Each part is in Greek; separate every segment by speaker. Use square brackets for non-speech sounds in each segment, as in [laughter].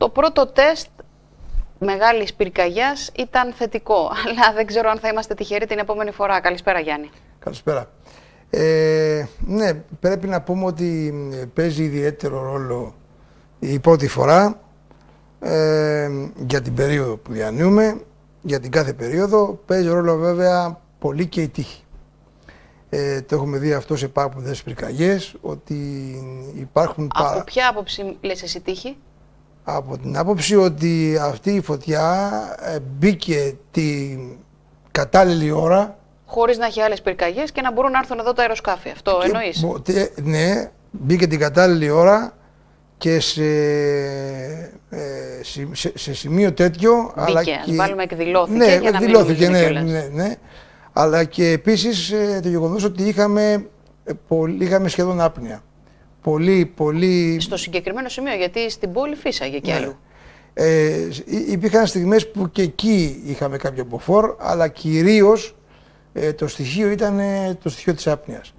Speaker 1: Το πρώτο τεστ μεγάλης πυρκαγιάς ήταν θετικό. [laughs] Αλλά δεν ξέρω αν θα είμαστε τυχεροί την επόμενη φορά. Καλησπέρα, Γιάννη.
Speaker 2: Καλησπέρα. Ε, ναι, πρέπει να πούμε ότι ε, παίζει ιδιαίτερο ρόλο η πρώτη φορά ε, για την περίοδο που διανύουμε, για την κάθε περίοδο. Παίζει ρόλο βέβαια πολύ και η τύχη. Ε, το έχουμε δει αυτό σε πάρα πολλές πυρκαγιές, ότι υπάρχουν. Από
Speaker 1: ποια άποψη λες εσύ τύχη?
Speaker 2: από την άποψη ότι αυτή η φωτιά ε, μπήκε την κατάλληλη ώρα.
Speaker 1: Χωρίς να έχει άλλες πυρκαγιές και να μπορούν να έρθουν εδώ τα αεροσκάφη. Αυτό
Speaker 2: εννοεί. Ναι, μπήκε την κατάλληλη ώρα και σε, ε, σε, σε, σημείο τέτοιο. Μπήκε, αλλά και, αν βάλουμε εκδηλώθηκε. Ναι, για να εκδηλώθηκε, ναι, ναι, ναι, Αλλά και επίσης ε, το γεγονός ότι είχαμε, είχαμε σχεδόν άπνοια πολύ, πολύ... Στο
Speaker 1: συγκεκριμένο σημείο, γιατί στην πόλη φύσαγε
Speaker 2: και ναι. Ε, υπήρχαν στιγμές που και εκεί είχαμε κάποιο μποφόρ, αλλά κυρίως ε, το στοιχείο ήταν ε, το στοιχείο της άπνοιας.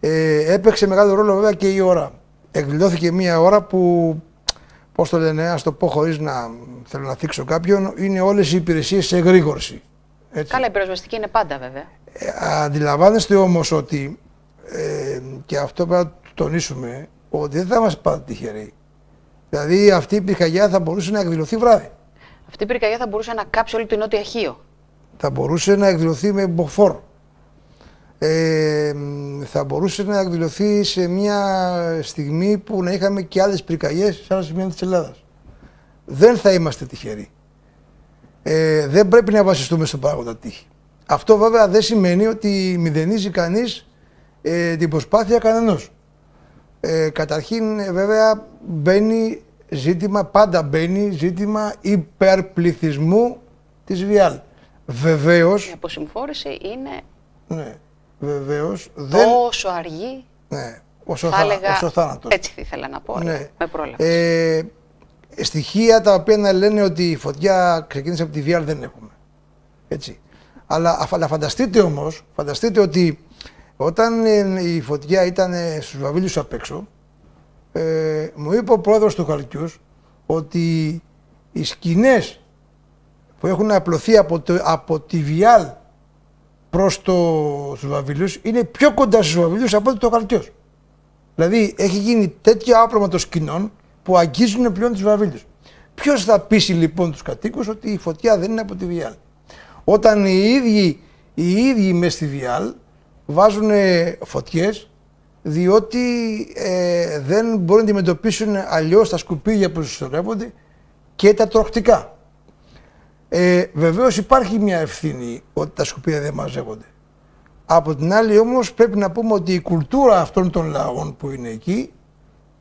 Speaker 2: Ε, έπαιξε μεγάλο ρόλο βέβαια και η ώρα. Εκδηλώθηκε μία ώρα που, πώς το λένε, ας το πω χωρίς να θέλω να θίξω κάποιον, είναι όλες οι υπηρεσίες σε εγρήγορση.
Speaker 1: Έτσι. Καλά, η πυροσβεστική είναι πάντα βέβαια.
Speaker 2: Ε, αντιλαμβάνεστε όμως ότι, και αυτό τονίσουμε ότι δεν θα είμαστε πάντα τυχεροί. Δηλαδή αυτή η πυρκαγιά θα μπορούσε να εκδηλωθεί βράδυ.
Speaker 1: Αυτή η πυρκαγιά θα μπορούσε να κάψει όλη την Νότια Χίο.
Speaker 2: Θα μπορούσε να εκδηλωθεί με μποφόρ. Ε, θα μπορούσε να εκδηλωθεί σε μια στιγμή που να είχαμε και άλλες πυρκαγιές σε άλλα σημεία της Ελλάδας. Δεν θα είμαστε τυχεροί. Ε, δεν πρέπει να βασιστούμε στον παράγοντα τύχη. Αυτό βέβαια δεν σημαίνει ότι μηδενίζει κανείς ε, την προσπάθεια κανενός. Ε, καταρχήν, ε, βέβαια, μπαίνει ζήτημα, πάντα μπαίνει ζήτημα υπερπληθυσμού της Βιάλ. Βεβαίως... Η
Speaker 1: αποσυμφόρηση είναι...
Speaker 2: Ναι, βεβαίως... Δεν... αργή... Ναι, όσο, θα, θα όσο θάνατος.
Speaker 1: Έτσι ήθελα να πω, ναι. με
Speaker 2: πρόλαβες. στοιχεία τα οποία να λένε ότι η φωτιά ξεκίνησε από τη Βιάλ δεν έχουμε. Έτσι. Αλλά, αλλά φανταστείτε όμως, φανταστείτε ότι όταν ε, η φωτιά ήταν ε, στους βαβίλου απ' έξω, ε, μου είπε ο πρόεδρος του Χαλκιούς ότι οι σκηνές που έχουν απλωθεί από, το, τη Βιάλ προς το, βαβίλου, είναι πιο κοντά στους βαβίλου από ότι το Χαλκιός. Δηλαδή έχει γίνει τέτοιο άπλωμα των σκηνών που αγγίζουν πλέον τους βαβίλου. Ποιος θα πείσει λοιπόν τους κατοίκους ότι η φωτιά δεν είναι από τη Βιάλ. Όταν οι ίδιοι, οι ίδιοι μες στη Βιάλ βάζουν φωτιές διότι ε, δεν μπορούν να αντιμετωπίσουν αλλιώς τα σκουπίδια που συσσωρεύονται και τα τροχτικά. Ε, βεβαίως υπάρχει μια ευθύνη ότι τα σκουπίδια δεν μαζεύονται. Από την άλλη όμως πρέπει να πούμε ότι η κουλτούρα αυτών των λαών που είναι εκεί,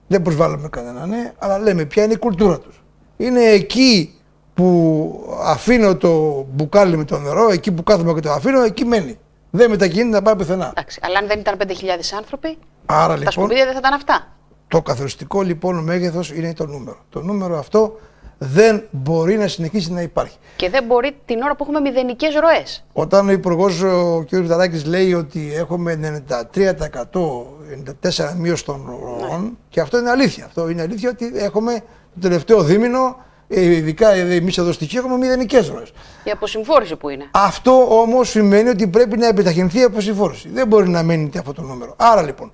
Speaker 2: δεν προσβάλλουμε κανέναν, ναι, αλλά λέμε ποια είναι η κουλτούρα τους. Είναι εκεί που αφήνω το μπουκάλι με το νερό, εκεί που κάθομαι και το αφήνω, εκεί μένει δεν μετακινείται να πάει πουθενά. Εντάξει,
Speaker 1: αλλά αν δεν ήταν 5.000 άνθρωποι,
Speaker 2: Άρα, τα λοιπόν, σκουπίδια δεν θα ήταν αυτά. Το καθοριστικό λοιπόν μέγεθος είναι το νούμερο. Το νούμερο αυτό δεν μπορεί να συνεχίσει να υπάρχει.
Speaker 1: Και δεν μπορεί την ώρα που έχουμε μηδενικές ροές.
Speaker 2: Όταν ο Υπουργός ο κ. Βηταράκη, λέει ότι έχουμε 93%, 94% μείωση των ροών, ναι. και αυτό είναι αλήθεια. Αυτό είναι αλήθεια ότι έχουμε το τελευταίο δίμηνο ε, ειδικά ε, εμείς εδώ στη Τσέχη, έχουμε μηδενικές ροές.
Speaker 1: Η αποσυμφόρηση που είναι.
Speaker 2: Αυτό όμως σημαίνει ότι πρέπει να επιταχυνθεί η αποσυμφόρηση. Δεν μπορεί να μείνει αυτό το νούμερο. Άρα λοιπόν,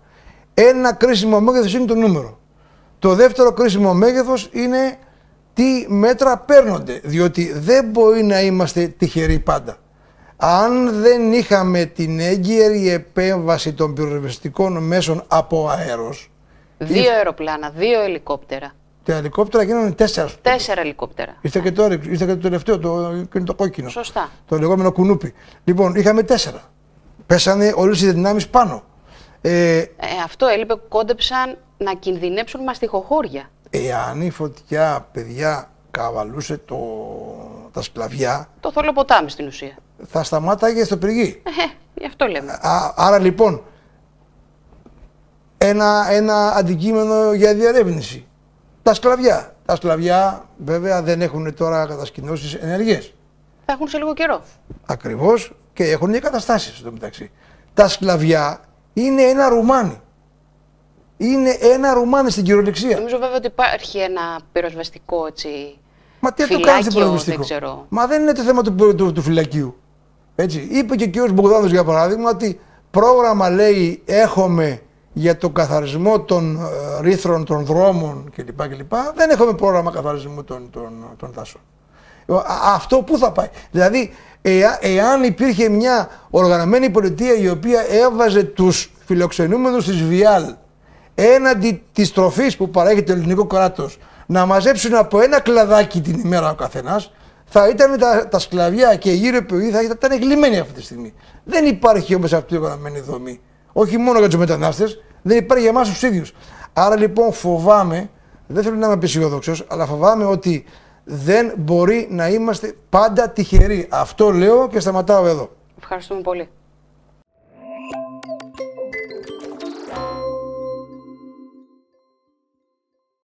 Speaker 2: ένα κρίσιμο μέγεθος είναι το νούμερο. Το δεύτερο κρίσιμο μέγεθος είναι τι μέτρα παίρνονται. Διότι δεν μπορεί να είμαστε τυχεροί πάντα. Αν δεν είχαμε την έγκυρη επέμβαση των πυροσβεστικών μέσων από αέρος... Δύο
Speaker 1: αεροπλάνα, δύο ελικόπτερα.
Speaker 2: Τα ελικόπτερα γίνανε τέσσερα.
Speaker 1: Τέσσερα ελικόπτερα.
Speaker 2: Ήρθε και τώρα, ναι. ήρθε και το τελευταίο, το, το κόκκινο. Σωστά. Το λεγόμενο κουνούπι. Λοιπόν, είχαμε τέσσερα. Πέσανε όλες οι δυνάμεις πάνω. Ε, ε,
Speaker 1: αυτό έλειπε, κόντεψαν να κινδυνέψουν μαστιχοχώρια.
Speaker 2: Εάν η φωτιά, παιδιά, καβαλούσε το, τα σκλαβιά.
Speaker 1: Το θόλο ποτάμι στην ουσία.
Speaker 2: Θα σταμάταγε στο πυργί. Ε, ε, γι' αυτό λέμε. Α, άρα λοιπόν, ένα, ένα αντικείμενο για διαρεύνηση τα σκλαβιά. Τα σκλαβιά βέβαια δεν έχουν τώρα κατασκηνώσεις ενεργέ. Θα έχουν σε λίγο καιρό. Ακριβώς και έχουν και καταστάσει στο μεταξύ. Τα σκλαβιά είναι ένα Ρουμάνι. Είναι ένα Ρουμάνι στην κυριολεξία.
Speaker 1: Νομίζω βέβαια ότι υπάρχει ένα πυροσβεστικό έτσι. Μα τι το κάνεις το Δεν
Speaker 2: Μα δεν είναι το θέμα του, του, φυλακίου. Έτσι. Είπε και ο κ. Μπογδάνος για παράδειγμα ότι πρόγραμμα λέει έχουμε για τον καθαρισμό των ε, ρήθρων των δρόμων κλπ. κλπ. Δεν έχουμε πρόγραμμα καθαρισμού των, των, των δάσων. Ε, αυτό πού θα πάει. Δηλαδή, εάν υπήρχε μια οργανωμένη πολιτεία η οποία έβαζε τους φιλοξενούμενους της Βιάλ έναντι της τροφής που παρέχει το ελληνικό κράτος να μαζέψουν από ένα κλαδάκι την ημέρα ο καθένας, θα ήταν τα, τα σκλαβιά και γύρω επιβολή θα ήταν γλυμμένοι αυτή τη στιγμή. Δεν υπάρχει όμως αυτή η οργανωμένη δομή. Όχι μόνο για τους μετανάστες, δεν υπάρχει για εμάς τους ίδιους. Άρα λοιπόν φοβάμαι, δεν θέλω να είμαι απεσιόδοξος, αλλά φοβάμαι ότι δεν μπορεί να είμαστε πάντα τυχεροί. Αυτό λέω και σταματάω εδώ.
Speaker 1: Ευχαριστούμε πολύ.